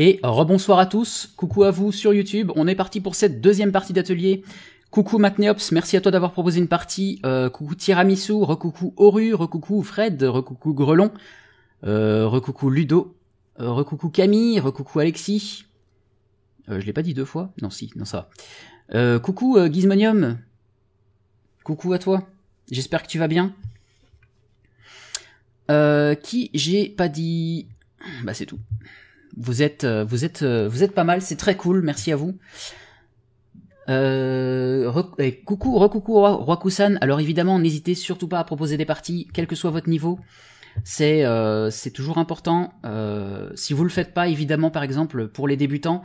Et rebonsoir à tous, coucou à vous sur YouTube, on est parti pour cette deuxième partie d'atelier. Coucou Matneops, merci à toi d'avoir proposé une partie. Euh, coucou Tiramisu, recoucou Oru, recoucou Fred, recoucou Grelon, euh, recoucou Ludo, euh, recoucou Camille, recoucou Alexis. Euh, je l'ai pas dit deux fois Non si, non ça va. coucou Gizmonium, coucou à toi, j'espère que tu vas bien. qui j'ai pas dit Bah c'est tout. Vous êtes, euh, vous êtes, euh, vous êtes pas mal. C'est très cool. Merci à vous. Euh, eh, coucou, recoucou, Rokusan. Alors évidemment, n'hésitez surtout pas à proposer des parties, quel que soit votre niveau. C'est euh, c'est toujours important. si vous le faites pas, évidemment, par exemple, pour les débutants,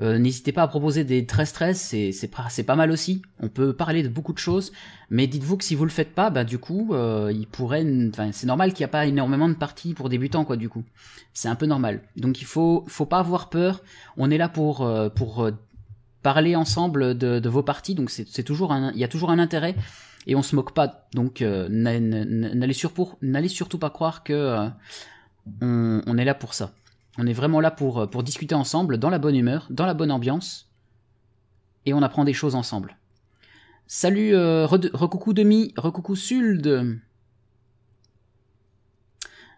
euh, n'hésitez pas à proposer des 13-13, c'est pas, pas mal aussi. On peut parler de beaucoup de choses, mais dites-vous que si vous le faites pas, bah du coup, euh, il pourrait, c'est normal qu'il n'y a pas énormément de parties pour débutants, quoi, du coup. C'est un peu normal. Donc il faut, faut pas avoir peur. On est là pour, euh, pour parler ensemble de, vos parties, donc c'est toujours un, il y a toujours un intérêt et on se moque pas. Donc n'allez n'allez surtout pas croire que on, on, est là pour ça. On est vraiment là pour, euh, pour discuter ensemble, dans la bonne humeur, dans la bonne ambiance, et on apprend des choses ensemble. Salut, euh, recoucou demi, recoucou sulde.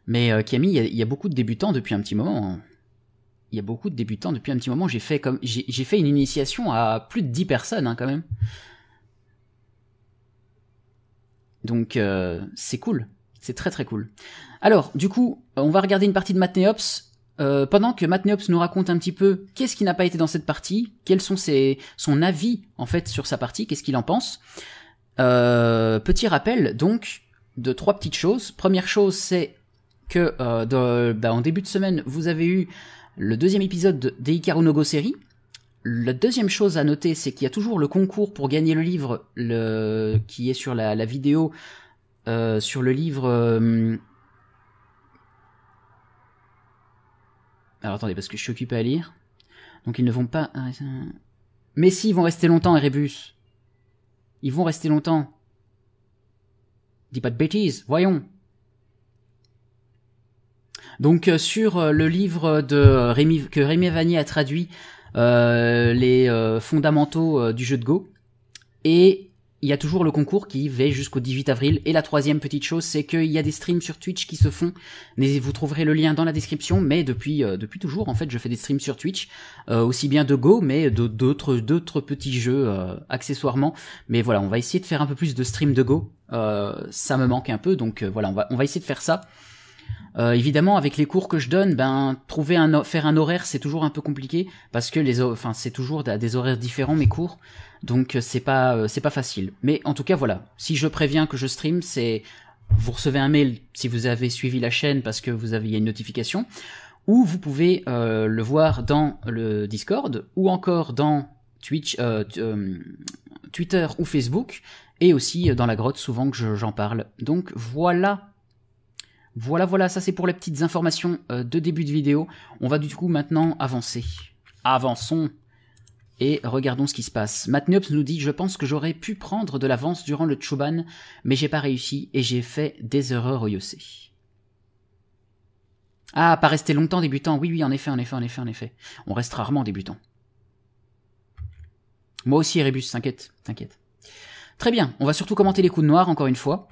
Mais Camille, euh, il y, a beaucoup de débutants depuis un petit moment. Hein. Il y a beaucoup de débutants depuis un petit moment. J'ai fait, comme, j'ai, fait une initiation à plus de 10 personnes hein, quand même. Donc c'est cool. C'est très très cool. Alors, du coup, on va regarder une partie de Matneops. Euh, pendant que Matt Neops nous raconte un petit peu qu'est-ce qui n'a pas été dans cette partie, quels sont ses, son avis en fait sur sa partie, qu'est-ce qu'il en pense. Euh, petit rappel donc de trois petites choses. Première chose, c'est que euh, bah, en début de semaine, vous avez eu le deuxième épisode des no Go série. La deuxième chose à noter, c'est qu'il y a toujours le concours pour gagner le livre le... qui est sur la, la vidéo, euh, sur le livre euh, Alors attendez, parce que je suis occupé à lire. Donc ils ne vont pas... Mais si, ils vont rester longtemps, Erebus. Ils vont rester longtemps. Dis pas de bêtises, voyons. Donc euh, sur euh, le livre de que Rémi Vanier a traduit, euh, les fondamentaux du jeu de Go, et il y a toujours le concours qui va jusqu'au 18 avril. Et la troisième petite chose, c'est qu'il y a des streams sur Twitch qui se font. Vous trouverez le lien dans la description, mais depuis, euh, depuis toujours, en fait, je fais des streams sur Twitch, euh, aussi bien de Go, mais d'autres d'autres petits jeux euh, accessoirement. Mais voilà, on va essayer de faire un peu plus de streams de Go. ça me manque un peu, donc voilà, on va, on va essayer de faire ça. Euh, évidemment, avec les cours que je donne, ben trouver un faire un horaire, c'est toujours un peu compliqué parce que les, enfin c'est toujours à des horaires différents mes cours, donc euh, c'est pas euh, c'est pas facile. Mais en tout cas voilà, si je préviens que je stream, c'est vous recevez un mail si vous avez suivi la chaîne parce que vous avez y a une notification, ou vous pouvez le voir dans le Discord ou encore dans Twitch, Twitter ou Facebook et aussi dans la grotte souvent que j'en parle. Donc voilà voilà, voilà, ça c'est pour les petites informations euh, de début de vidéo. On va du coup maintenant avancer. Avançons et regardons ce qui se passe. Matneops nous dit « Je pense que j'aurais pu prendre de l'avance durant le Chuban, mais j'ai pas réussi et j'ai fait des erreurs au Ah, pas rester longtemps débutant. Oui, oui, en effet, en effet, en effet, en effet. On reste rarement débutant. Moi aussi, Erebus, t'inquiète, t'inquiète. Très bien, on va surtout commenter les coups de noir, encore une fois.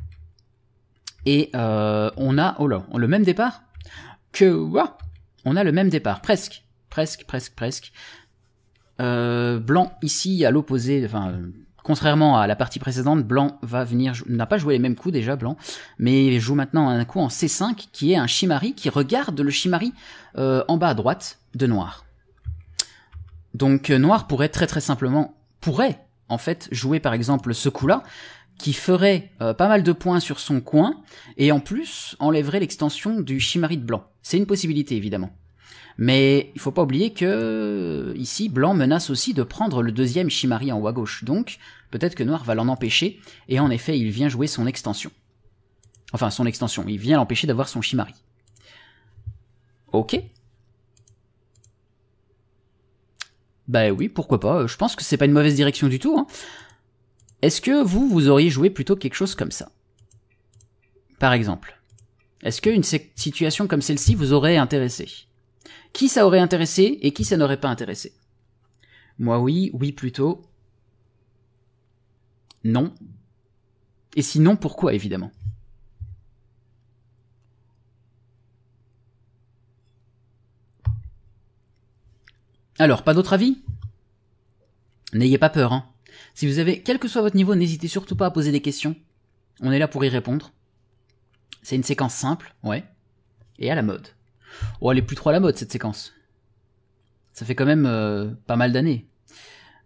Et euh, on a oh là, le même départ que on a le même départ, presque, presque, presque, presque. Euh, blanc ici à l'opposé, contrairement à la partie précédente, blanc va venir n'a pas joué les mêmes coups déjà blanc, mais joue maintenant un coup en c5 qui est un chimari qui regarde le chimari euh, en bas à droite de noir. Donc noir pourrait très très simplement pourrait en fait jouer par exemple ce coup-là qui ferait euh, pas mal de points sur son coin, et en plus enlèverait l'extension du de blanc. C'est une possibilité évidemment. Mais il faut pas oublier que euh, ici blanc menace aussi de prendre le deuxième Chimari en haut à gauche, donc peut-être que noir va l'en empêcher, et en effet il vient jouer son extension. Enfin son extension, il vient l'empêcher d'avoir son Chimari. Ok. Bah oui, pourquoi pas, euh, je pense que c'est pas une mauvaise direction du tout. Hein. Est-ce que vous, vous auriez joué plutôt quelque chose comme ça Par exemple. Est-ce qu'une situation comme celle-ci vous aurait intéressé Qui ça aurait intéressé et qui ça n'aurait pas intéressé Moi oui, oui plutôt. Non. Et sinon pourquoi évidemment Alors, pas d'autre avis N'ayez pas peur, hein. Si vous avez, quel que soit votre niveau, n'hésitez surtout pas à poser des questions. On est là pour y répondre. C'est une séquence simple, ouais. Et à la mode. Oh, elle est plus trop à la mode cette séquence. Ça fait quand même euh, pas mal d'années.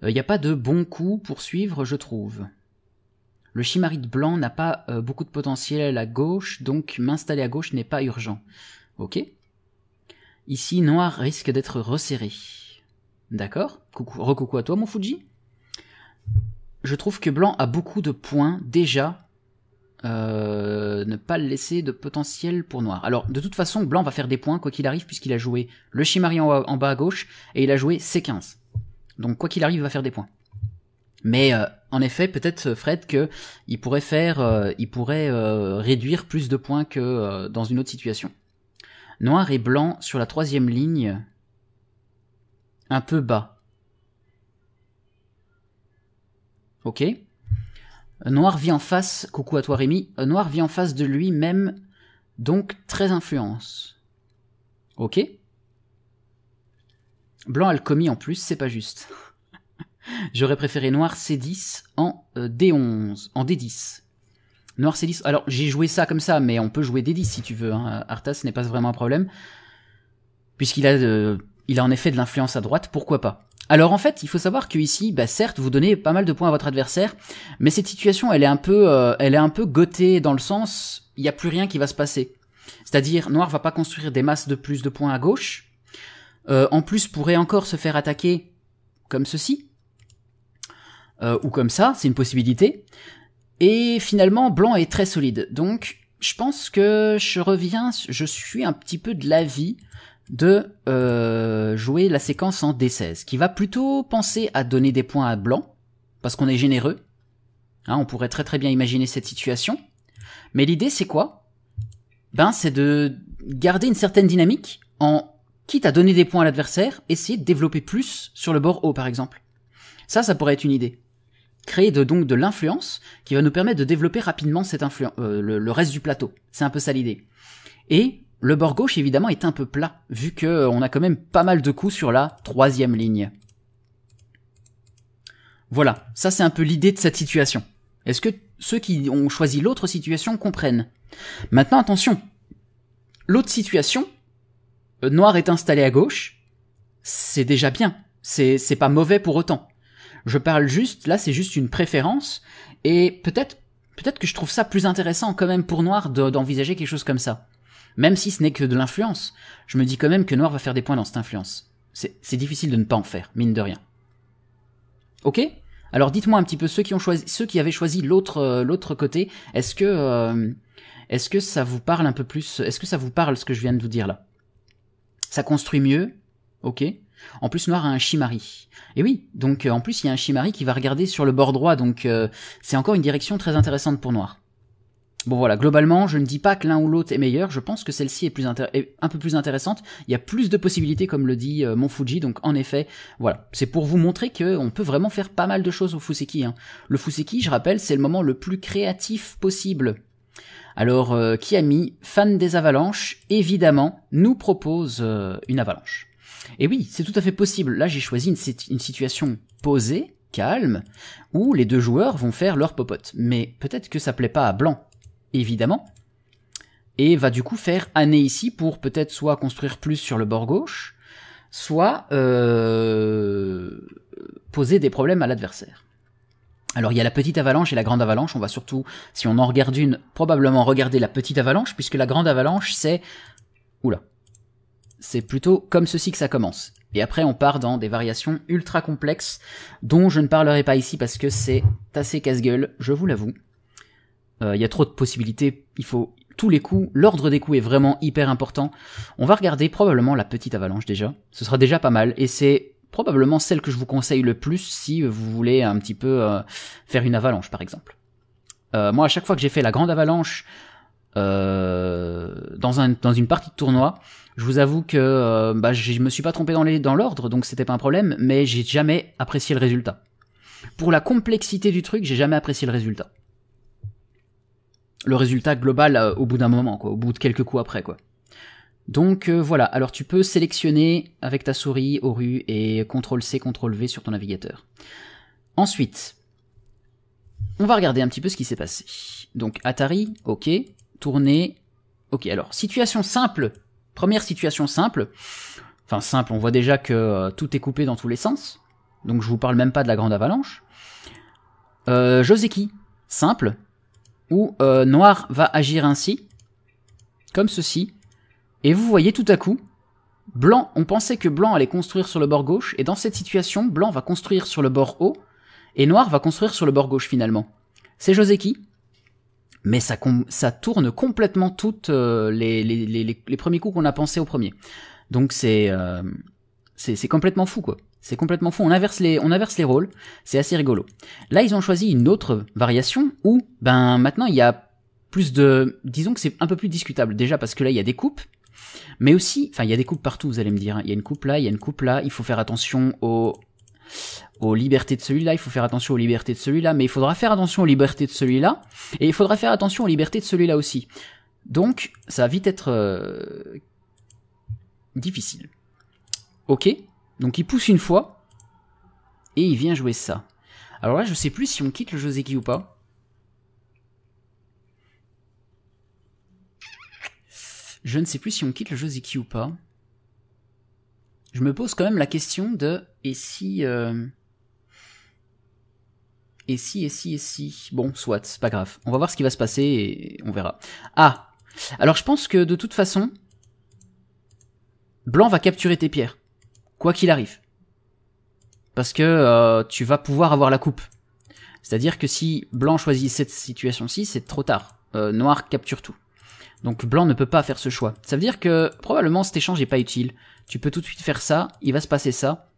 Il euh, n'y a pas de bon coup pour suivre, je trouve. Le chimarite blanc n'a pas euh, beaucoup de potentiel à gauche, donc m'installer à gauche n'est pas urgent. Ok. Ici, noir risque d'être resserré. D'accord Recoucou à toi, mon Fuji je trouve que Blanc a beaucoup de points déjà. Euh, ne pas laisser de potentiel pour Noir. Alors, de toute façon, Blanc va faire des points, quoi qu'il arrive, puisqu'il a joué le Chimari en, bas à gauche, et il a joué C15. Donc, quoi qu'il arrive, il va faire des points. Mais, euh, en effet, peut-être, euh, Fred, que il pourrait faire, il pourrait réduire plus de points que dans une autre situation. Noir et Blanc sur la troisième ligne, un peu bas. Ok Noir vit en face, coucou à toi Rémi, Noir vit en face de lui-même, donc très influence. Ok Blanc a le commis en plus, c'est pas juste. J'aurais préféré Noir C10 en euh, D11, en D10. Noir C10, alors j'ai joué ça comme ça, mais on peut jouer D10 si tu veux, hein. Arthas n'est pas vraiment un problème. Puisqu'il a, euh, il a en effet de l'influence à droite, pourquoi pas alors en fait, il faut savoir que ici, bah certes, vous donnez pas mal de points à votre adversaire, mais cette situation, elle est un peu, euh, elle est un peu gotée dans le sens, il n'y a plus rien qui va se passer. C'est-à-dire, noir va pas construire des masses de plus de points à gauche. Euh, en plus, pourrait encore se faire attaquer comme ceci euh, ou comme ça, c'est une possibilité. Et finalement, blanc est très solide. Donc, je pense que je reviens, je suis un petit peu de l'avis de euh, jouer la séquence en D16, qui va plutôt penser à donner des points à blanc, parce qu'on est généreux. Hein, on pourrait très très bien imaginer cette situation. Mais l'idée c'est quoi Ben c'est de garder une certaine dynamique en quitte à donner des points à l'adversaire, essayer de développer plus sur le bord haut par exemple. Ça, ça pourrait être une idée. Créer de, donc de l'influence qui va nous permettre de développer rapidement cette influence, euh, le reste du plateau. C'est un peu ça l'idée. Et le bord gauche évidemment est un peu plat, vu qu'on euh, a quand même pas mal de coups sur la troisième ligne. Voilà, ça c'est un peu l'idée de cette situation. Est-ce que ceux qui ont choisi l'autre situation comprennent Maintenant attention, l'autre situation, euh, noir est installé à gauche, c'est déjà bien, c'est pas mauvais pour autant. Je parle juste, là c'est juste une préférence, et peut-être peut-être que je trouve ça plus intéressant quand même pour noir d'envisager quelque chose comme ça même si ce n'est que de l'influence. Je me dis quand même que Noir va faire des points dans cette influence. C'est difficile de ne pas en faire, mine de rien. Ok Alors dites-moi un petit peu ceux qui ont choisi, ceux qui avaient choisi l'autre euh, l'autre côté. Est-ce que euh, est que ça vous parle un peu plus Est-ce que ça vous parle ce que je viens de vous dire là Ça construit mieux, ok en plus, Noir a un Chimari. Et oui, donc euh, en plus, il y a un Chimari qui va regarder sur le bord droit, donc c'est encore une direction très intéressante pour Noir. Bon voilà, globalement, je ne dis pas que l'un ou l'autre est meilleur, je pense que celle-ci est, plus un peu plus intéressante, il y a plus de possibilités comme le dit euh, mon Fuji, donc en effet, voilà, c'est pour vous montrer qu'on peut vraiment faire pas mal de choses au Fuseki. Hein. Le Fuseki, je rappelle, c'est le moment le plus créatif possible. Alors, euh, Kiami, fan des avalanches, évidemment, nous propose euh, une avalanche. Et oui, c'est tout à fait possible. Là, j'ai choisi une, une, situation posée, calme, où les deux joueurs vont faire leur popote. Mais peut-être que ça plaît pas à Blanc évidemment, et va du coup faire année ici pour peut-être soit construire plus sur le bord gauche, soit euh, poser des problèmes à l'adversaire. Alors il y a la petite avalanche et la grande avalanche, on va surtout, si on en regarde une, probablement regarder la petite avalanche, puisque la grande avalanche c'est... Oula. C'est plutôt comme ceci que ça commence. Et après on part dans des variations ultra complexes, dont je ne parlerai pas ici parce que c'est assez casse-gueule, je vous l'avoue. Euh, il y a trop de possibilités, il faut tous les coups, l'ordre des coups est vraiment hyper important. On va regarder probablement la petite avalanche déjà, ce sera déjà pas mal, et c'est probablement celle que je vous conseille le plus si vous voulez un petit peu euh, faire une avalanche par exemple. Euh, moi à chaque fois que j'ai fait la grande avalanche dans, un, dans une partie de tournoi, je vous avoue que bah, je me suis pas trompé dans l'ordre, dans donc c'était pas un problème, mais j'ai jamais apprécié le résultat. Pour la complexité du truc, j'ai jamais apprécié le résultat le résultat global euh, au bout d'un moment, quoi, au bout de quelques coups après, quoi. Donc euh, voilà, alors tu peux sélectionner avec ta souris ORU et CTRL-C, CTRL-V sur ton navigateur. Ensuite, on va regarder un petit peu ce qui s'est passé. Donc Atari, ok, tourner, ok. Alors, situation simple, première situation simple, enfin simple, on voit déjà que euh, tout est coupé dans tous les sens, donc je vous parle même pas de la grande avalanche. Euh, Joseki, simple, où euh, noir va agir ainsi, comme ceci, et vous voyez tout à coup, blanc, on pensait que blanc allait construire sur le bord gauche, et dans cette situation, blanc va construire sur le bord haut, et noir va construire sur le bord gauche finalement. C'est José qui, mais ça, ça tourne complètement toutes euh, les, les, premiers coups qu'on a pensé au premier. Donc c'est euh, complètement fou quoi. C'est complètement fou. On inverse les, on inverse les rôles. C'est assez rigolo. Là, ils ont choisi une autre variation où, ben, maintenant, il y a plus de, disons que c'est un peu plus discutable. Déjà parce que là, il y a des coupes. Mais aussi, enfin, il y a des coupes partout, vous allez me dire. Hein. Il y a une coupe là, il y a une coupe là. Il faut faire attention aux, aux libertés de celui-là, il faut faire attention aux libertés de celui-là, mais il faudra faire attention aux libertés de celui-là, et il faudra faire attention aux libertés de celui-là aussi. Donc, ça va vite être euh, difficile. Ok, donc il pousse une fois, et il vient jouer ça. Alors là, je sais plus si on quitte le Joseki ou pas. Je ne sais plus si on quitte le Joseki ou pas. Je me pose quand même la question de et si euh, et si et si et si bon soit c'est pas grave on va voir ce qui va se passer et on verra ah alors je pense que de toute façon blanc va capturer tes pierres quoi qu'il arrive. Parce que euh, tu vas pouvoir avoir la coupe. C'est-à-dire que si blanc choisit cette situation-ci, c'est trop tard. Euh, noir capture tout. Donc blanc ne peut pas faire ce choix. Ça veut dire que probablement cet échange n'est pas utile. Tu peux tout de suite faire ça, il va se passer ça.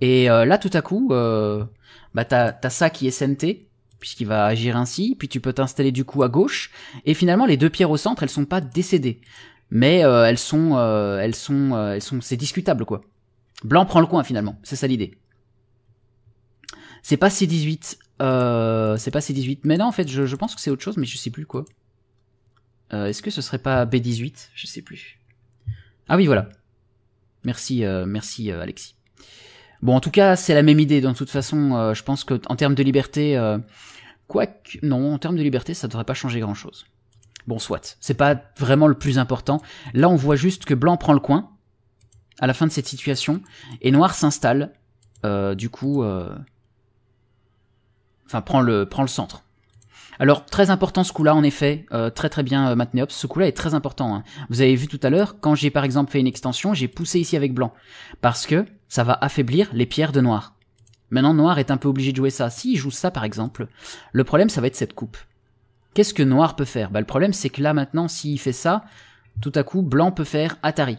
Et euh, là tout à coup, bah t'as ça qui est SNT, puisqu'il va agir ainsi, puis tu peux t'installer du coup à gauche, et finalement les deux pierres au centre, elles sont pas décédées, mais elles sont, elles sont, elles sont, c'est discutable quoi. Blanc prend le coin finalement, c'est ça l'idée. C'est pas C18, euh, c'est pas C18, mais non en fait je, pense que c'est autre chose, mais je sais plus quoi. Euh, est-ce que ce serait pas B18 Je sais plus. Ah oui voilà. Merci, euh, merci euh, Alexis. Bon en tout cas c'est la même idée, de toute façon je pense que en termes de liberté, quoique non en termes de liberté ça devrait pas changer grand chose. Bon soit, c'est pas vraiment le plus important. Là on voit juste que Blanc prend le coin, à la fin de cette situation, et Noir s'installe, euh, du coup, euh, enfin prend le, prend le centre. Alors très important ce coup-là en effet, euh, très très bien euh, ce coup-là est très important. Hein. Vous avez vu tout à l'heure, quand j'ai par exemple fait une extension, j'ai poussé ici avec blanc, parce que ça va affaiblir les pierres de noir. Maintenant noir est un peu obligé de jouer ça, s'il joue ça par exemple, le problème ça va être cette coupe. Qu'est-ce que noir peut faire bah, Le problème c'est que là maintenant s'il fait ça, tout à coup blanc peut faire Atari.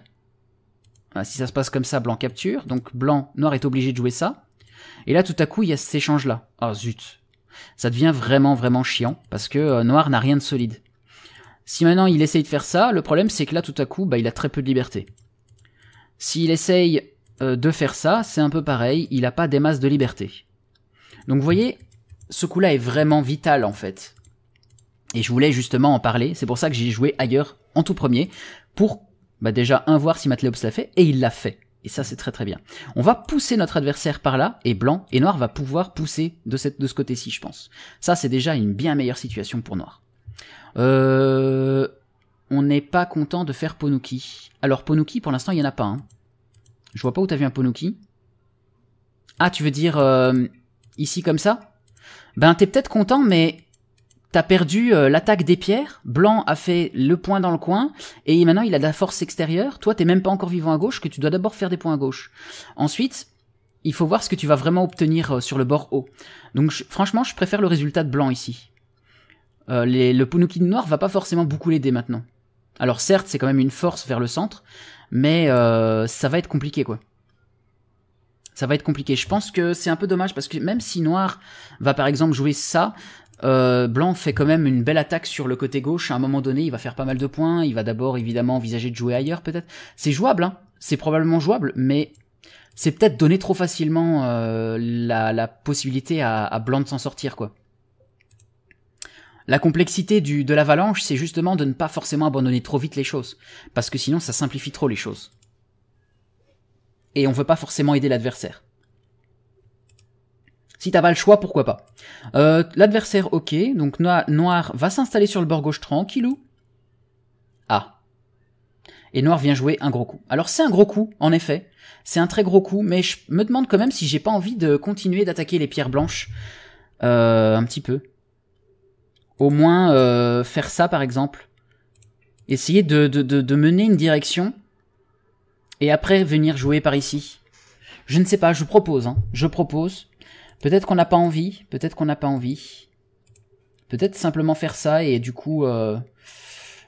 Euh, si ça se passe comme ça, blanc capture, donc blanc, noir est obligé de jouer ça. Et là, tout à coup, il y a cet échange-là. Ah oh, zut. Ça devient vraiment, vraiment chiant, parce que euh, noir n'a rien de solide. Si maintenant il essaye de faire ça, le problème c'est que là, tout à coup, bah, il a très peu de liberté. S'il essaye euh, de faire ça, c'est un peu pareil, il n'a pas des masses de liberté. Donc vous voyez, ce coup-là est vraiment vital, en fait. Et je voulais justement en parler, c'est pour ça que j'ai joué ailleurs en tout premier, pour bah déjà, un, voir si Matléops l'a fait, et il l'a fait. Et ça, c'est très très bien. On va pousser notre adversaire par là, et blanc et noir va pouvoir pousser de, cette, de ce côté-ci, je pense. Ça, c'est déjà une bien meilleure situation pour noir. Euh... on n'est pas content de faire Ponuki. Alors, Ponuki, pour l'instant, il n'y en a pas. Hein. Je vois pas où t'as vu un Ponuki. Ah, tu veux dire euh, ici comme ça Ben, t'es peut-être content, mais T'as perdu euh, l'attaque des pierres. Blanc a fait le point dans le coin et maintenant il a de la force extérieure. Toi, t'es même pas encore vivant à gauche, que tu dois d'abord faire des points à gauche. Ensuite, il faut voir ce que tu vas vraiment obtenir euh, sur le bord haut. Donc, franchement, je préfère le résultat de blanc ici. Euh, le Punukin noir va pas forcément beaucoup l'aider maintenant. Alors certes, c'est quand même une force vers le centre, mais euh, ça va être compliqué quoi ça va être compliqué. Je pense que c'est un peu dommage parce que même si Noir va par exemple jouer ça, euh, Blanc fait quand même une belle attaque sur le côté gauche. À un moment donné, il va faire pas mal de points. Il va d'abord évidemment envisager de jouer ailleurs, peut-être. C'est jouable, hein. C'est probablement jouable, mais c'est peut-être donner trop facilement euh, la, possibilité à, à Blanc de s'en sortir, quoi. La complexité du, de l'avalanche, c'est justement de ne pas forcément abandonner trop vite les choses, parce que sinon ça simplifie trop les choses. Et on veut pas forcément aider l'adversaire. Si t'as pas le choix, pourquoi pas. Euh, l'adversaire, ok. Donc Noir va s'installer sur le bord gauche tranquillou. Ah. Et Noir vient jouer un gros coup. Alors c'est un gros coup, en effet. C'est un très gros coup, mais je me demande quand même si j'ai pas envie de continuer d'attaquer les pierres blanches. Euh, un petit peu. Au moins euh, faire ça par exemple. Essayer de, de, de, mener une direction et après venir jouer par ici. Je ne sais pas, je propose. Hein. Je propose. Peut-être qu'on n'a pas envie, peut-être qu'on n'a pas envie. Peut-être simplement faire ça et du coup... Euh,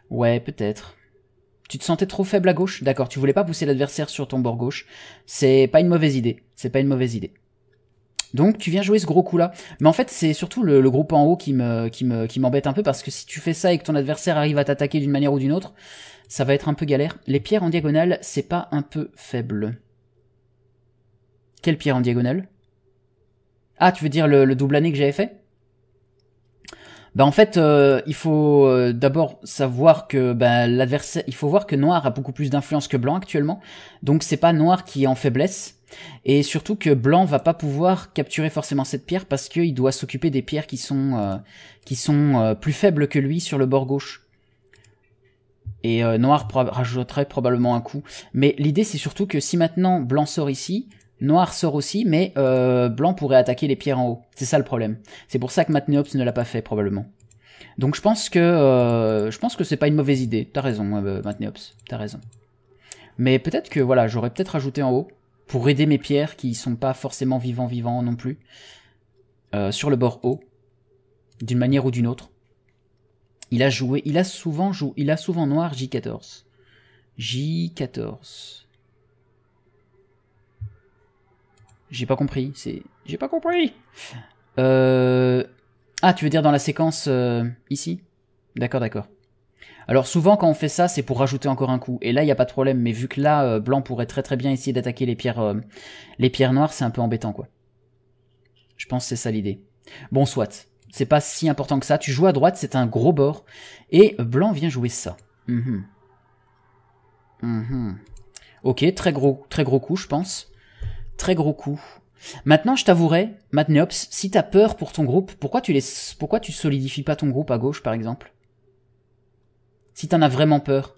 ouais, peut-être. Tu te sentais trop faible à gauche D'accord, tu voulais pas pousser l'adversaire sur ton bord gauche. C'est pas une mauvaise idée. C'est pas une mauvaise idée. Donc tu viens jouer ce gros coup là. Mais en fait c'est surtout le, groupe en haut qui me qui me qui m'embête un peu parce que si tu fais ça et que ton adversaire arrive à t'attaquer d'une manière ou d'une autre, ça va être un peu galère. Les pierres en diagonale, c'est pas un peu faible. Quelle pierre en diagonale ah, tu veux dire le, double année que j'avais fait bah en fait, euh, il faut euh, d'abord savoir que bah, l'adversaire, il faut voir que noir a beaucoup plus d'influence que blanc actuellement. Donc c'est pas noir qui est en faiblesse. Et surtout que blanc va pas pouvoir capturer forcément cette pierre parce qu'il doit s'occuper des pierres qui sont euh, qui sont plus faibles que lui sur le bord gauche. Et noir rajouterait probablement un coup. Mais l'idée c'est surtout que si maintenant blanc sort ici, Noir sort aussi, mais euh, Blanc pourrait attaquer les pierres en haut. C'est ça le problème. C'est pour ça que Matneops ne l'a pas fait probablement. Donc je pense que euh, je pense que c'est pas une mauvaise idée. T'as raison, euh, Matneops. T'as raison. Mais peut-être que voilà, j'aurais peut-être ajouté en haut pour aider mes pierres qui sont pas forcément vivants vivants non plus euh, sur le bord haut, d'une manière ou d'une autre. Il a joué, il a souvent joué, il a souvent noir J14. J14. J'ai pas compris. C'est. J'ai pas compris. Euh... Ah, tu veux dire dans la séquence euh, ici D'accord, d'accord. Alors souvent quand on fait ça, c'est pour rajouter encore un coup. Et là, il n'y a pas de problème. Mais vu que là, euh, blanc pourrait très très bien essayer d'attaquer les pierres, euh, les pierres noires, c'est un peu embêtant quoi. Je pense c'est ça l'idée. Bon, soit. C'est pas si important que ça. Tu joues à droite, c'est un gros bord. Et blanc vient jouer ça. Mhm. Mhm. Ok, très gros, très gros coup, je pense. Très gros coup. Maintenant, je t'avouerai, Matneops, si t'as peur pour ton groupe, pourquoi tu, laisses pourquoi tu solidifies pas ton groupe à gauche, par exemple Si t'en as vraiment peur.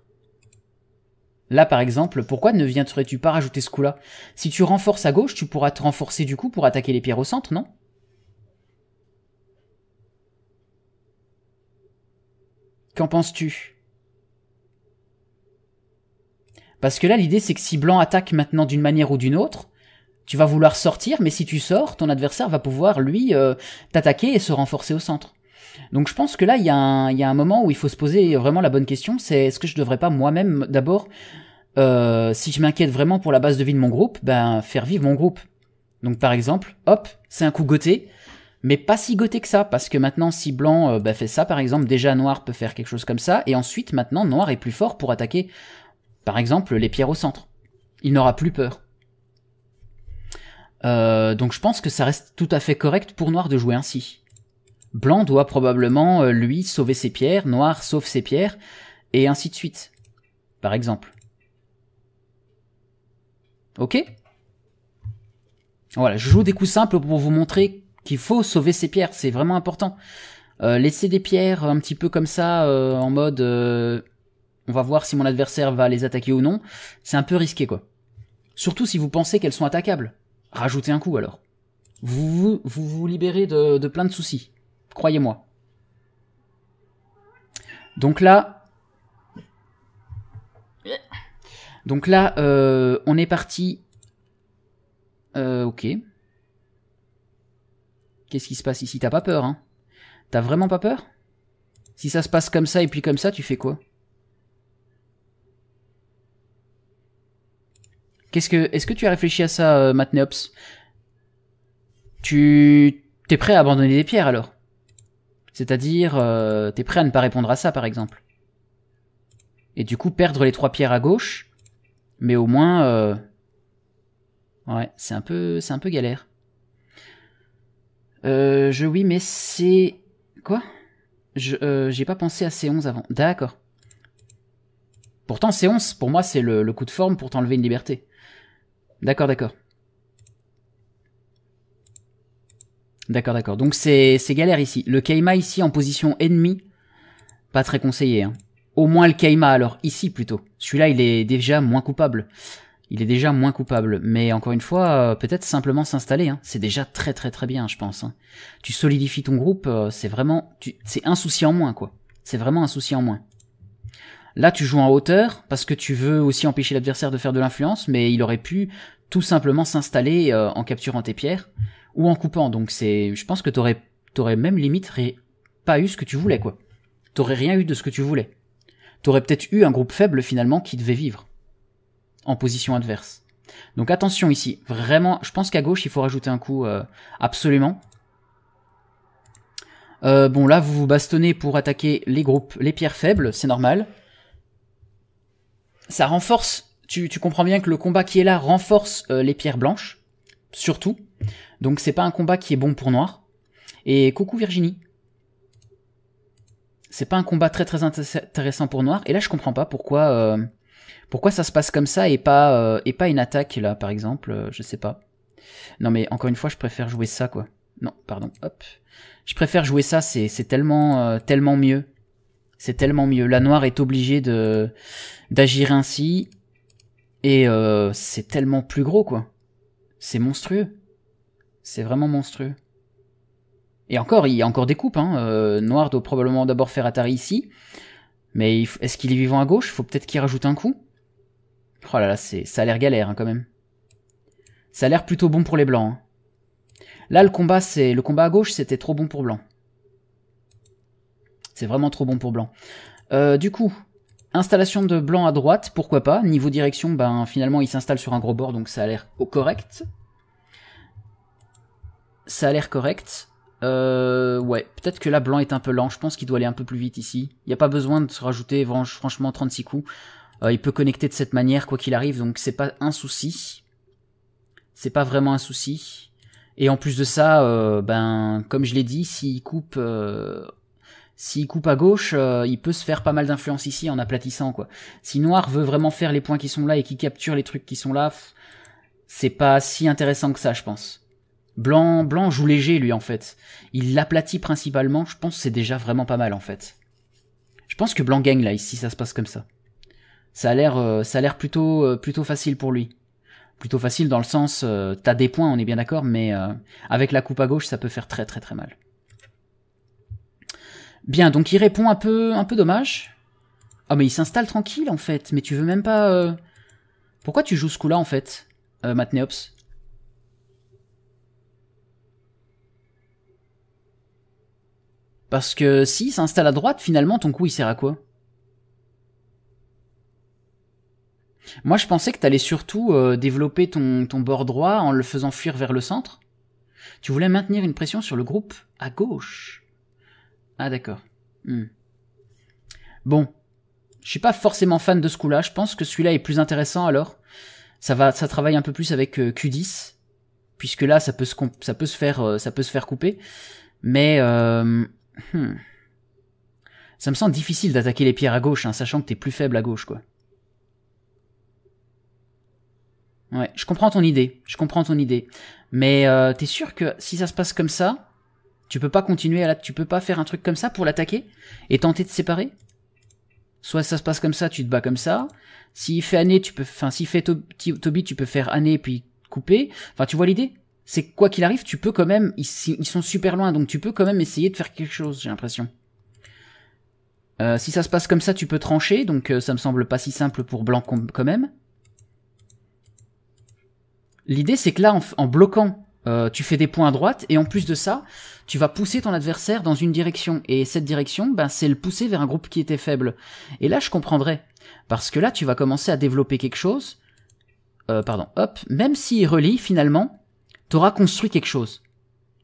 Là, par exemple, pourquoi ne viendrais-tu pas rajouter ce coup-là Si tu renforces à gauche, tu pourras te renforcer du coup pour attaquer les pierres au centre, non Qu'en penses-tu Parce que là, l'idée, c'est que si Blanc attaque maintenant d'une manière ou d'une autre, tu vas vouloir sortir, mais si tu sors, ton adversaire va pouvoir, lui, euh, t'attaquer et se renforcer au centre. Donc je pense que là, il y, a un, moment où il faut se poser vraiment la bonne question, c'est est-ce que je devrais pas moi-même, d'abord, euh, si je m'inquiète vraiment pour la base de vie de mon groupe, ben faire vivre mon groupe. Donc par exemple, hop, c'est un coup goté, mais pas si goté que ça, parce que maintenant si blanc euh, ben, fait ça par exemple, déjà noir peut faire quelque chose comme ça, et ensuite maintenant noir est plus fort pour attaquer par exemple les pierres au centre. Il n'aura plus peur. Euh, donc je pense que ça reste tout à fait correct pour Noir de jouer ainsi. Blanc doit probablement, euh, lui, sauver ses pierres, Noir sauve ses pierres, et ainsi de suite, par exemple. Ok Voilà, je joue des coups simples pour vous montrer qu'il faut sauver ses pierres, c'est vraiment important. Euh, laisser des pierres un petit peu comme ça, en mode on va voir si mon adversaire va les attaquer ou non, c'est un peu risqué quoi. Surtout si vous pensez qu'elles sont attaquables rajoutez un coup alors. Vous vous, vous, libérez de, plein de soucis, croyez-moi. Donc là, donc là, euh, on est parti. Euh, ok. Qu'est-ce qui se passe ici T'as pas peur, hein T'as vraiment pas peur Si ça se passe comme ça et puis comme ça, tu fais quoi ce que, est-ce que tu as réfléchi à ça, euh, Matneops Tu, t'es prêt à abandonner des pierres alors C'est-à-dire, euh, t'es prêt à ne pas répondre à ça, par exemple Et du coup, perdre les trois pierres à gauche, mais au moins, euh, ouais, c'est un peu, c'est un peu galère. Euh, je oui, mais c'est quoi Je euh, j'ai pas pensé à C11 avant. D'accord. Pourtant, C11, pour moi, c'est le, coup de forme pour t'enlever une liberté. D'accord, d'accord. D'accord, d'accord. Donc c'est galère ici. Le Keima ici en position ennemie, pas très conseillé. Hein. Au moins le Kaima, alors, ici plutôt. Celui-là il est déjà moins coupable. Il est déjà moins coupable. Mais encore une fois, euh, peut-être simplement s'installer. Hein. C'est déjà très très très bien je pense. Hein. Tu solidifies ton groupe, euh, c'est vraiment... C'est un souci en moins quoi. C'est vraiment un souci en moins. Là, tu joues en hauteur parce que tu veux aussi empêcher l'adversaire de faire de l'influence, mais il aurait pu tout simplement s'installer euh, en capturant tes pierres ou en coupant. Donc c'est, je pense que t'aurais, t'aurais même limite pas eu ce que tu voulais quoi. T'aurais rien eu de ce que tu voulais. T'aurais peut-être eu un groupe faible finalement qui devait vivre en position adverse. Donc attention ici, vraiment, je pense qu'à gauche il faut rajouter un coup euh, absolument. Euh, bon là vous vous bastonnez pour attaquer les groupes, les pierres faibles, c'est normal ça renforce. Tu, comprends bien que le combat qui est là renforce euh, les pierres blanches, surtout. Donc c'est pas un combat qui est bon pour noir. Et coucou Virginie. C'est pas un combat très très intéressant pour noir. Et là je comprends pas pourquoi euh, pourquoi ça se passe comme ça et pas euh, et pas une attaque là par exemple. je sais pas. Non mais encore une fois je préfère jouer ça quoi. Non pardon hop. Je préfère jouer ça c'est tellement tellement mieux. C'est tellement mieux. La noire est obligée de d'agir ainsi et euh, c'est tellement plus gros quoi. C'est monstrueux. C'est vraiment monstrueux. Et encore, il y a encore des coupes. Hein. Euh, noir doit probablement d'abord faire Atari ici. Mais est-ce qu'il est vivant à gauche Faut peut-être qu'il rajoute un coup. Oh là là, ça a l'air galère hein, quand même. Ça a l'air plutôt bon pour les blancs. Hein. Là, le combat, c'est le combat à gauche, c'était trop bon pour blanc. C'est vraiment trop bon pour blanc. Euh, du coup, installation de blanc à droite, pourquoi pas. Niveau direction, ben finalement il s'installe sur un gros bord, donc ça a l'air correct. Ça a l'air correct. Euh, ouais, peut-être que là blanc est un peu lent, je pense qu'il doit aller un peu plus vite ici. Il n'y a pas besoin de se rajouter franchement 36 coups. Euh, il peut connecter de cette manière quoi qu'il arrive, donc c'est pas un souci. C'est pas vraiment un souci. Et en plus de ça, ben comme je l'ai dit, s'il coupe s'il coupe à gauche, euh, il peut se faire pas mal d'influence ici en aplatissant quoi. Si Noir veut vraiment faire les points qui sont là et qui capture les trucs qui sont là, c'est pas si intéressant que ça, je pense. Blanc, Blanc joue léger lui en fait. Il l'aplatit principalement, je pense c'est déjà vraiment pas mal en fait. Je pense que Blanc gagne là ici, ça se passe comme ça. Ça a l'air, euh, ça a l'air plutôt, euh, plutôt facile pour lui. Plutôt facile dans le sens, t'as des points, on est bien d'accord, mais avec la coupe à gauche, ça peut faire très très très mal. Bien, donc il répond un peu, un peu dommage. Ah, oh, mais il s'installe tranquille, en fait. Mais tu veux même pas... Euh, pourquoi tu joues ce coup-là, en fait, euh, Matneops Parce que si s'installe à droite, finalement, ton coup, il sert à quoi Moi, je pensais que t'allais surtout euh, développer ton, ton bord droit en le faisant fuir vers le centre. Tu voulais maintenir une pression sur le groupe à gauche. Ah d'accord. Hmm. Bon, je suis pas forcément fan de ce coup-là. Je pense que celui-là est plus intéressant alors. Ça va, ça travaille un peu plus avec euh, Q10, puisque là ça peut se ça peut se faire euh, ça peut se faire couper. Mais euh, hmm. ça me semble difficile d'attaquer les pierres à gauche, hein, sachant que t'es plus faible à gauche quoi. Ouais, je comprends ton idée, je comprends ton idée. Mais t'es sûr que si ça se passe comme ça, tu peux pas continuer à la... Tu peux pas faire un truc comme ça pour l'attaquer et tenter de séparer Soit ça se passe comme ça, tu te bats comme ça. S'il fait année, tu peux... Enfin, s'il fait Toby, tu peux faire année puis couper. Enfin, tu vois l'idée C'est quoi qu'il arrive, tu peux quand même... Ils, sont super loin, donc tu peux quand même essayer de faire quelque chose, j'ai l'impression. Euh, si ça se passe comme ça, tu peux trancher, donc euh, ça me semble pas si simple pour blanc quand même. L'idée c'est que là, en bloquant euh, tu fais des points à droite et en plus de ça, tu vas pousser ton adversaire dans une direction et cette direction, ben c'est le pousser vers un groupe qui était faible. Et là, je comprendrais parce que là, tu vas commencer à développer quelque chose. Euh, pardon, hop, même s'il relie finalement, t'auras construit quelque chose.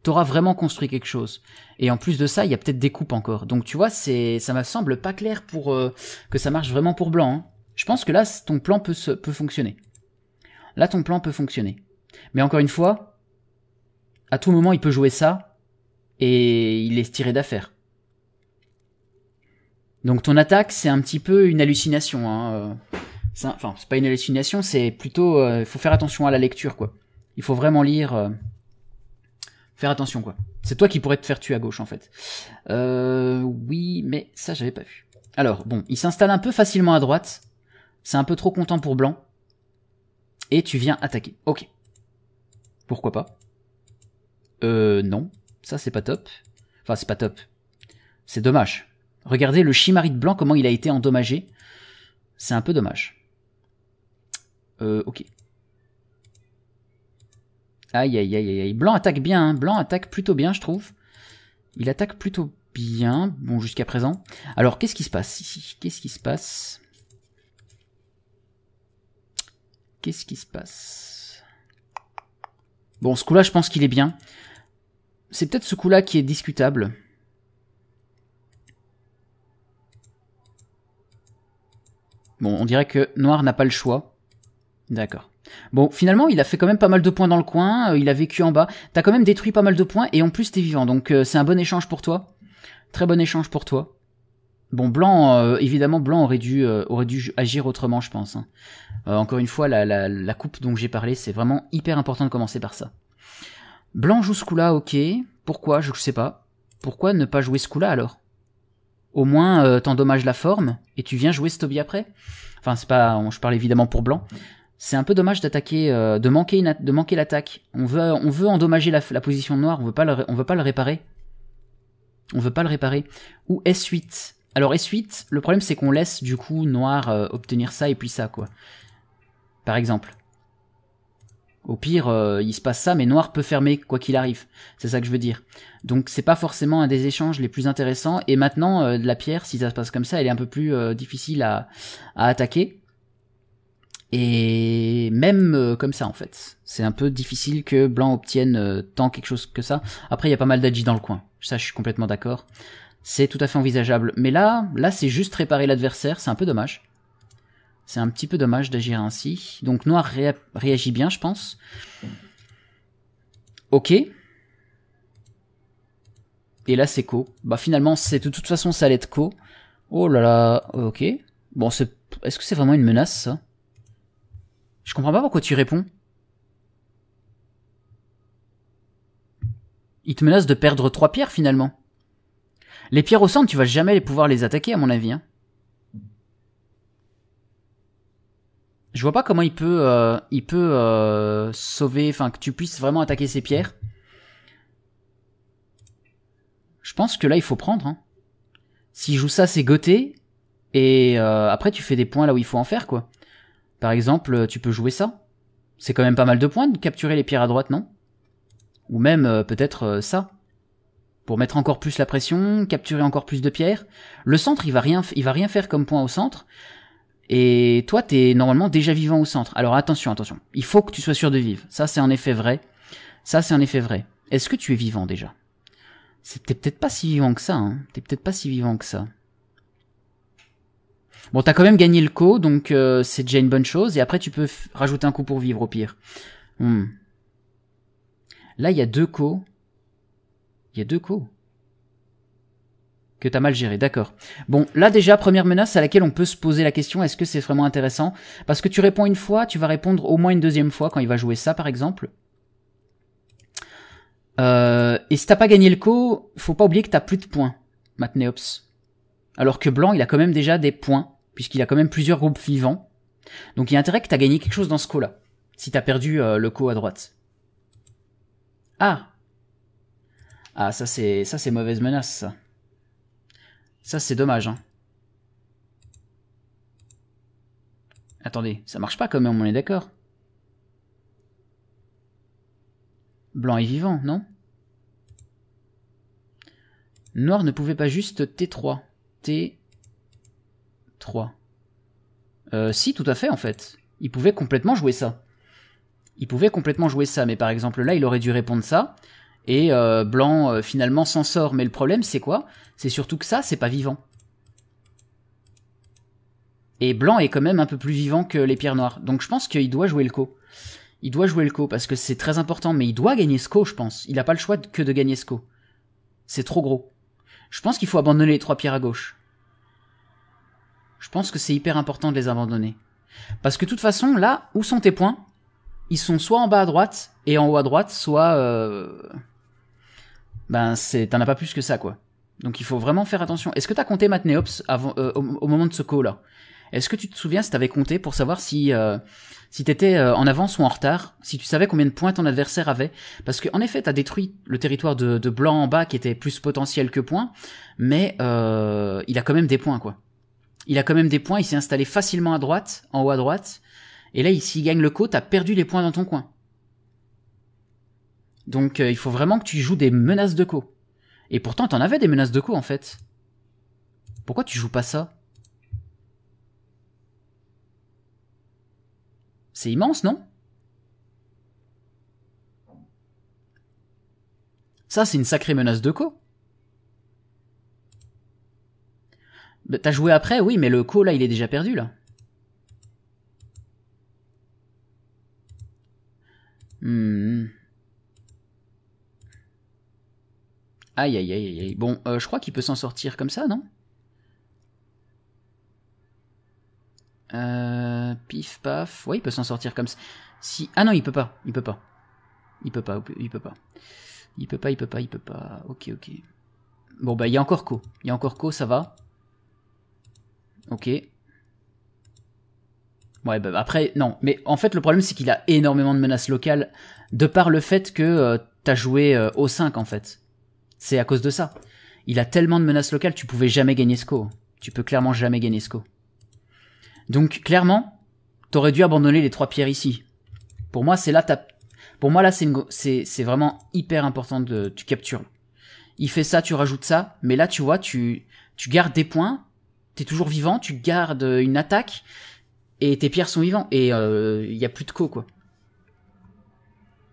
T'auras vraiment construit quelque chose. Et en plus de ça, il y a peut-être des coupes encore. Donc tu vois, c'est ça me semble pas clair pour euh, que ça marche vraiment pour blanc. Hein. Je pense que là, ton plan peut se, peut fonctionner. Là, ton plan peut fonctionner. Mais encore une fois, à tout moment, il peut jouer ça et il est tiré d'affaire. Donc ton attaque, c'est un petit peu une hallucination. Hein, euh. enfin, c'est pas une hallucination, c'est plutôt... Euh, il faut faire attention à la lecture, quoi. Il faut vraiment lire... Euh, faire attention, quoi. C'est toi qui pourrais te faire tuer à gauche, en fait. oui, mais ça, j'avais pas vu. Alors, bon, il s'installe un peu facilement à droite. C'est un peu trop content pour blanc. Et tu viens attaquer. Ok. Pourquoi pas euh, non. Ça, c'est pas top. Enfin, c'est pas top. C'est dommage. Regardez le de blanc, comment il a été endommagé. C'est un peu dommage. Euh, ok. Aïe, aïe, aïe, aïe. Blanc attaque bien, hein. Blanc attaque plutôt bien, je trouve. Il attaque plutôt bien, bon, jusqu'à présent. Alors, qu'est-ce qui se passe ici Qu'est-ce qui se passe Qu'est-ce qui se passe Bon, ce coup-là, je pense qu'il est bien. C'est peut-être ce coup-là qui est discutable. Bon, on dirait que Noir n'a pas le choix. D'accord. Bon, finalement, il a fait quand même pas mal de points dans le coin, euh, il a vécu en bas. T'as quand même détruit pas mal de points, et en plus t'es vivant, donc euh, c'est un bon échange pour toi. Très bon échange pour toi. Bon, Blanc, euh, évidemment, Blanc aurait dû, aurait dû agir autrement, je pense. Hein. encore une fois, la coupe dont j'ai parlé, c'est vraiment hyper important de commencer par ça. Blanc joue ce coup-là, ok. Pourquoi Je sais pas. Pourquoi ne pas jouer ce coup-là alors Au moins, euh, t'endommages la forme et tu viens jouer ce Toby après. Enfin, c'est pas. Je parle évidemment pour Blanc. C'est un peu dommage d'attaquer, euh, de manquer, de manquer l'attaque. On veut, on veut endommager la, position noire. On veut pas, le, on veut pas le réparer. On veut pas le réparer. Ou S8. Alors S8, le problème c'est qu'on laisse du coup noir euh, obtenir ça et puis ça quoi. Par exemple. Au pire, euh, il se passe ça, mais noir peut fermer quoi qu'il arrive. C'est ça que je veux dire. Donc c'est pas forcément un des échanges les plus intéressants. Et maintenant, euh, de la pierre, si ça se passe comme ça, elle est un peu plus euh, difficile à, à, attaquer. Et même comme ça en fait, c'est un peu difficile que Blanc obtienne tant quelque chose que ça. Après, il y a pas mal d'adji dans le coin. Ça, je suis complètement d'accord. C'est tout à fait envisageable. Mais là, là, c'est juste réparer l'adversaire. C'est un peu dommage. C'est un petit peu dommage d'agir ainsi. Donc noir réagit bien, je pense. Ok. Et là, c'est Co. Bah finalement, c'est de toute façon, ça allait être Co. Oh là là, ok. Bon, est-ce que c'est vraiment une menace, ça Je comprends pas pourquoi tu réponds. Il te menace de perdre trois pierres, finalement. Les pierres au centre, tu vas jamais pouvoir les attaquer, à mon avis. Hein. je vois pas comment il peut, euh, il peut euh, sauver, enfin que tu puisses vraiment attaquer ses pierres. Je pense que là il faut prendre. Hein. S'il joue ça, c'est goté. Et euh, après tu fais des points là où il faut en faire quoi. Par exemple, tu peux jouer ça. C'est quand même pas mal de points de capturer les pierres à droite, non Ou même peut-être ça. Pour mettre encore plus la pression, capturer encore plus de pierres. Le centre, il va rien, il va rien faire comme point au centre. Et toi, t'es normalement déjà vivant au centre. Alors attention, attention. Il faut que tu sois sûr de vivre. Ça, c'est en effet vrai. Ça, c'est en effet vrai. Est-ce que tu es vivant déjà T'es peut-être pas si vivant que ça. Hein. T'es peut-être pas si vivant que ça. Bon, t'as quand même gagné le co, donc euh, c'est déjà une bonne chose. Et après, tu peux rajouter un coup pour vivre au pire. Hmm. Là, il y a deux co. Il y a deux co que t'as mal géré, d'accord. Bon, là déjà, première menace à laquelle on peut se poser la question, est-ce que c'est vraiment intéressant Parce que tu réponds une fois, tu vas répondre au moins une deuxième fois quand il va jouer ça, par exemple. Euh, et si t'as pas gagné le co, faut pas oublier que t'as plus de points, Matneops. Alors que Blanc, il a quand même déjà des points, puisqu'il a quand même plusieurs groupes vivants. Donc il y a intérêt que t'as gagné quelque chose dans ce co-là, si t'as perdu euh, le coup à droite. Ah Ah, ça c'est ça c'est mauvaise menace, ça. Ça, c'est dommage. Hein. Attendez, ça marche pas quand même, on est d'accord. Blanc est vivant, non Noir ne pouvait pas juste T3. T3. Euh, si, tout à fait, en fait. Il pouvait complètement jouer ça. Il pouvait complètement jouer ça, mais par exemple là, il aurait dû répondre ça et euh, Blanc euh, finalement s'en sort. Mais le problème c'est quoi C'est surtout que ça, c'est pas vivant. Et Blanc est quand même un peu plus vivant que les pierres noires. Donc je pense qu'il doit jouer le co. Il doit jouer le co parce que c'est très important, mais il doit gagner ce co, je pense. Il n'a pas le choix que de gagner ce co. C'est trop gros. Je pense qu'il faut abandonner les trois pierres à gauche. Je pense que c'est hyper important de les abandonner. Parce que de toute façon, là, où sont tes points ils sont soit en bas à droite et en haut à droite, soit euh... ben c'est t'en as pas plus que ça quoi. Donc il faut vraiment faire attention. Est-ce que t'as compté Matneops avant euh, au, moment de ce call là Est-ce que tu te souviens si t'avais compté pour savoir si euh, si t'étais euh, en avance ou en retard, si tu savais combien de points ton adversaire avait Parce que en effet t'as détruit le territoire de, de, blanc en bas qui était plus potentiel que points, mais euh, il a quand même des points quoi. Il a quand même des points. Il s'est installé facilement à droite, en haut à droite et là, s'il gagne le co, t'as perdu les points dans ton coin. Donc euh, il faut vraiment que tu joues des menaces de co. Et pourtant, t'en avais des menaces de co en fait. Pourquoi tu joues pas ça C'est immense, non Ça, c'est une sacrée menace de co. Bah, t'as joué après, oui, mais le co là, il est déjà perdu là. Hmm. Aïe, aïe, aïe, aïe. Bon, euh, je crois qu'il peut s'en sortir comme ça, non euh, Pif, paf. Ouais, il peut s'en sortir comme ça. Si... Ah non, il peut pas. Il peut pas. Il peut pas, il peut pas. Il peut pas, il peut pas, il peut pas. Ok, ok. Bon, bah, il y a encore Co. Il y a encore Co, ça va. Ok. Ouais, bah, bah après, non. Mais en fait, le problème, c'est qu'il a énormément de menaces locales, de par le fait que euh, t'as joué euh, au 5, en fait. C'est à cause de ça. Il a tellement de menaces locales, tu pouvais jamais gagner SCO. Tu peux clairement jamais gagner SCO. Donc, clairement, t'aurais dû abandonner les trois pierres ici. Pour moi, c'est là, ta, Pour moi, là, c'est, c'est vraiment hyper important de... Tu captures. Il fait ça, tu rajoutes ça, mais là, tu vois, tu, tu gardes des points, t'es toujours vivant, tu gardes euh, une attaque, et tes pierres sont vivants et il euh, n'y y a plus de co quoi.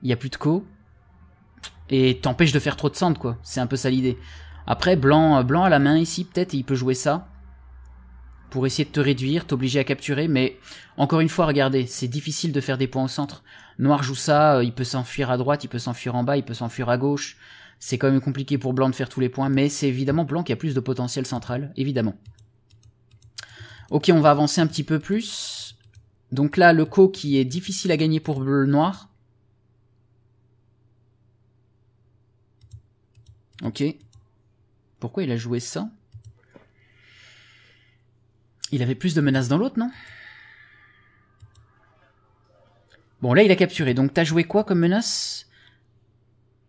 Il y a plus de co et t'empêches de faire trop de sand quoi. C'est un peu ça l'idée. Après blanc euh, blanc à la main ici peut-être il peut jouer ça pour essayer de te réduire, t'obliger à capturer mais encore une fois regardez, c'est difficile de faire des points au centre. Noir joue ça, euh, il peut s'enfuir à droite, il peut s'enfuir en bas, il peut s'enfuir à gauche. C'est quand même compliqué pour blanc de faire tous les points mais c'est évidemment blanc qui a plus de potentiel central, évidemment. Ok, on va avancer un petit peu plus. Donc là, le co qui est difficile à gagner pour le noir. Ok. Pourquoi il a joué ça Il avait plus de menaces dans l'autre, non Bon, là, il a capturé. Donc, t'as joué quoi comme menace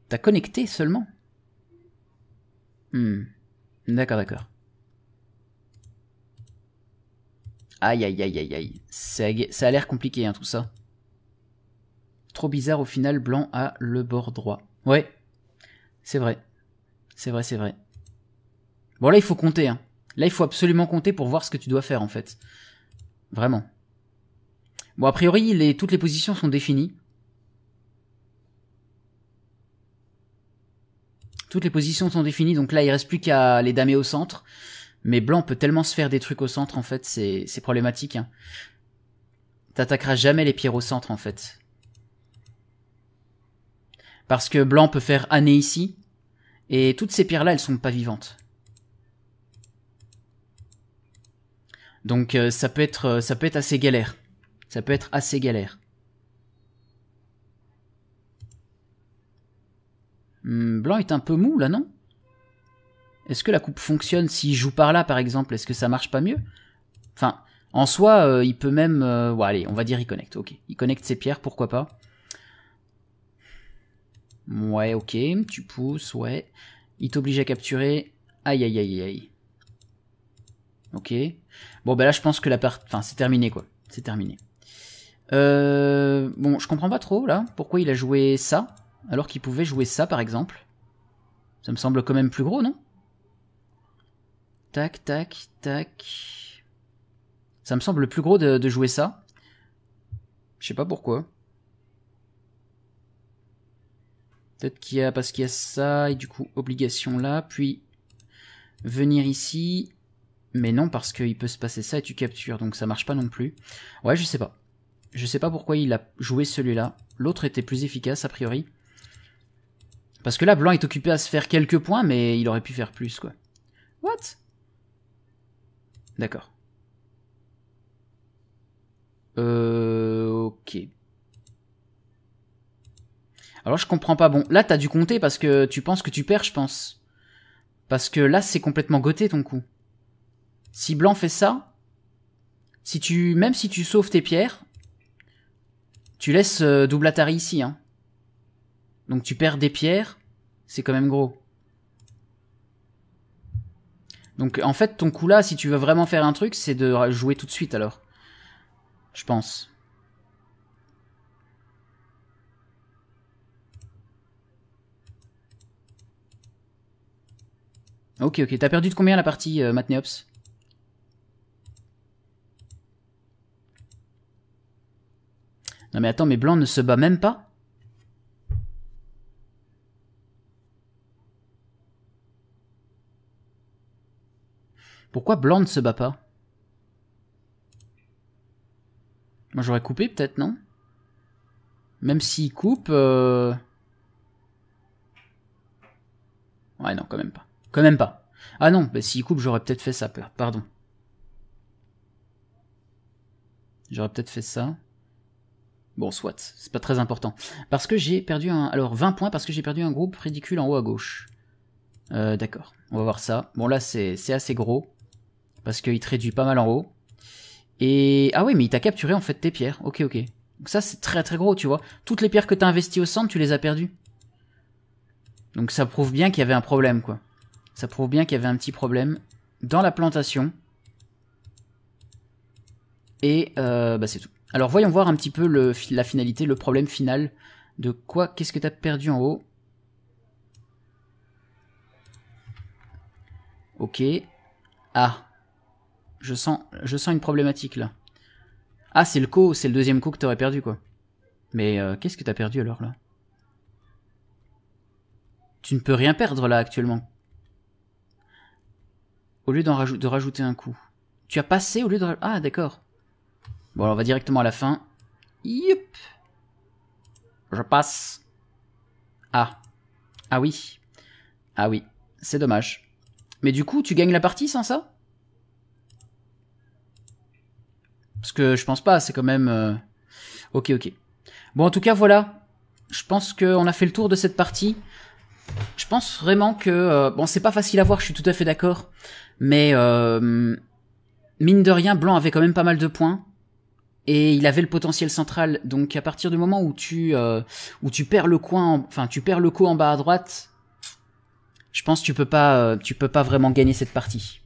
T'as connecté seulement. Hmm. D'accord, d'accord. Aïe, aïe, aïe, aïe, aïe. Ça a l'air compliqué, hein, tout ça. Trop bizarre, au final, blanc a le bord droit. Ouais, c'est vrai. C'est vrai, c'est vrai. Bon, là, il faut compter, hein. Là, il faut absolument compter pour voir ce que tu dois faire, en fait. Vraiment. Bon, a priori, les, toutes les positions sont définies. Toutes les positions sont définies, donc là, il reste plus qu'à les damer au centre. Mais Blanc peut tellement se faire des trucs au centre, en fait, c'est problématique. Hein. T'attaqueras jamais les pierres au centre, en fait. Parce que Blanc peut faire année ici. Et toutes ces pierres-là, elles sont pas vivantes. Donc euh, ça, peut être, euh, ça peut être assez galère. Ça peut être assez galère. Hmm, blanc est un peu mou là, non est-ce que la coupe fonctionne s'il joue par là, par exemple Est-ce que ça marche pas mieux Enfin, en soi, euh, il peut même... Euh, allez, on va dire il connecte, ok. Il connecte ses pierres, pourquoi pas. Ouais, ok, tu pousses, ouais. Il t'oblige à capturer. Aïe, aïe, aïe, aïe. Ok. Bon, ben là, je pense que la part... Enfin, c'est terminé, quoi. C'est terminé. Euh... Bon, je comprends pas trop, là, pourquoi il a joué ça, alors qu'il pouvait jouer ça, par exemple. Ça me semble quand même plus gros, non Tac, tac, tac. Ça me semble le plus gros de, jouer ça. Je sais pas pourquoi. Peut-être qu'il y a parce qu'il y a ça et du coup obligation là, puis venir ici. Mais non parce qu'il peut se passer ça et tu captures, donc ça marche pas non plus. Ouais, je sais pas. Je sais pas pourquoi il a joué celui-là. L'autre était plus efficace a priori. Parce que là, Blanc est occupé à se faire quelques points, mais il aurait pu faire plus, quoi. What D'accord. Euh, ok. Alors je comprends pas. Bon, là t'as dû compter parce que tu penses que tu perds, je pense. Parce que là c'est complètement goté ton coup. Si blanc fait ça, si tu, même si tu sauves tes pierres, tu laisses euh, double atari ici. Hein. Donc tu perds des pierres, c'est quand même gros. Donc en fait, ton coup là, si tu veux vraiment faire un truc, c'est de jouer tout de suite alors. Je pense. Ok, ok. T'as perdu de combien la partie, euh, Matneops Non mais attends, mais Blanc ne se bat même pas Pourquoi Blanc ne se bat pas Moi j'aurais coupé peut-être, non Même s'il coupe... Euh, ouais non, quand même pas. Quand même pas. Ah non, bah, s'il coupe j'aurais peut-être fait ça, pardon. J'aurais peut-être fait ça. Bon, soit, c'est pas très important. Parce que j'ai perdu un... Alors, 20 points parce que j'ai perdu un groupe ridicule en haut à gauche. Euh, d'accord, on va voir ça. Bon, là, c'est assez gros parce qu'il te réduit pas mal en haut. Et ah oui, mais il t'a capturé en fait tes pierres. Ok, ok. Donc ça c'est très très gros, tu vois. Toutes les pierres que t'as investies au centre, tu les as perdues. Donc ça prouve bien qu'il y avait un problème, quoi. Ça prouve bien qu'il y avait un petit problème dans la plantation. Et euh, bah c'est tout. Alors voyons voir un petit peu la finalité, le problème final de quoi, qu'est-ce que t'as perdu en haut. Ok. Ah, je sens, je sens une problématique là. Ah, c'est le coup, c'est le deuxième coup que t'aurais perdu quoi. Mais euh, qu'est-ce que t'as perdu alors là Tu ne peux rien perdre là actuellement. Au lieu d'en de rajouter un coup. Tu as passé au lieu de... Ah d'accord. Bon alors on va directement à la fin. Yep. Je passe. Ah. Ah oui. Ah oui. C'est dommage. Mais du coup, tu gagnes la partie sans ça Parce que je pense pas, c'est quand même... Euh, ok, ok. Bon, en tout cas, voilà. Je pense qu'on a fait le tour de cette partie. Je pense vraiment que... Euh, bon, c'est pas facile à voir, je suis tout à fait d'accord. Mais... Euh, mine de rien, Blanc avait quand même pas mal de points. Et il avait le potentiel central. Donc à partir du moment où tu où tu perds le coin, enfin tu perds le coup en bas à droite, je pense que tu peux pas tu peux pas vraiment gagner cette partie.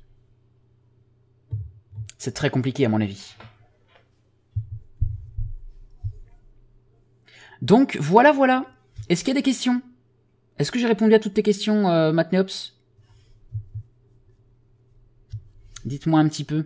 C'est très compliqué à mon avis. Donc voilà, voilà. Est-ce qu'il y a des questions Est-ce que j'ai répondu à toutes tes questions, euh, Matneops Dites-moi un petit peu.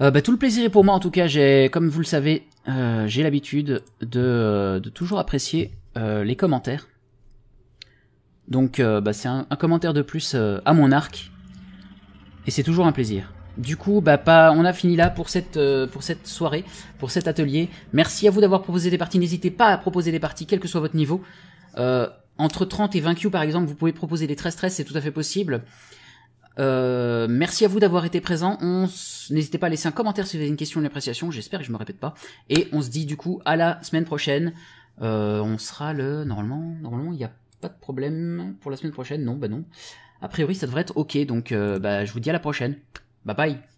Euh, bah, tout le plaisir est pour moi en tout cas. J'ai, comme vous le savez, euh, j'ai l'habitude de toujours apprécier euh, les commentaires. Donc euh, bah, c'est un, commentaire de plus euh, à mon arc. Et c'est toujours un plaisir. Du coup, bah, on a fini là pour cette, pour cette soirée, pour cet atelier. Merci à vous d'avoir proposé des parties. N'hésitez pas à proposer des parties, quel que soit votre niveau. entre 30 et 20 Q, par exemple, vous pouvez proposer des 13-13, c'est tout à fait possible. merci à vous d'avoir été présent. N'hésitez pas à laisser un commentaire si vous avez une question ou une appréciation. J'espère que je ne me répète pas. Et on se dit du coup à la semaine prochaine. Euh, on sera le. Normalement, normalement, il n'y a pas de problème pour la semaine prochaine. Non, bah non. A priori, ça devrait être ok. Donc, euh, bah, je vous dis à la prochaine. Bye bye.